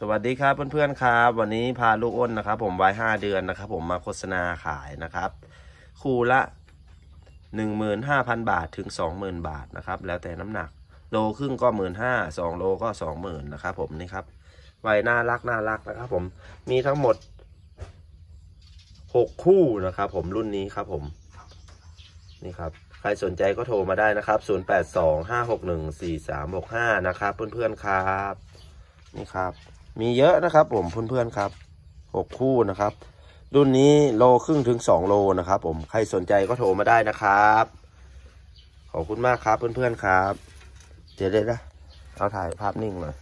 สวัสดีครับเพื่อนๆครับ วันนี้พาลูกอ้นนะครับ ผมวัยห้าเดือนนะครับ ผมมาโฆษณาขายนะครับ คู่ละหนึ่งหมื่นห้าพันบาทถึงสองหมื่นบาทนะครับ แล้วแต่น้ำหนัก โลครึ่งก็หมื่นห้าสองโลก็สองหมื่นนะครับ ผมนี่ครับ วัยน่ารักน่ารักนะครับ ผมมีทั้งหมดหกคู่นะครับผมรุ่นนี้ครับผมนี่ครับ ใครสนใจก็โทรมาได้นะครับศูนย์แปดสองห้าหกหนะครับ เพื่อนๆครับนี่ครับมีเยอะนะครับผมเพื่อนๆครับ หกคู่นะครับ รุ่นนี้โลครึ่งถึงสองโลนะครับ ผมใครสนใจก็โทรมาได้นะครับ ขอบคุณมากครับเพื่อนๆครับ เจีเด็ดยนะ เอาถ่ายภาพนิ่งหน่อย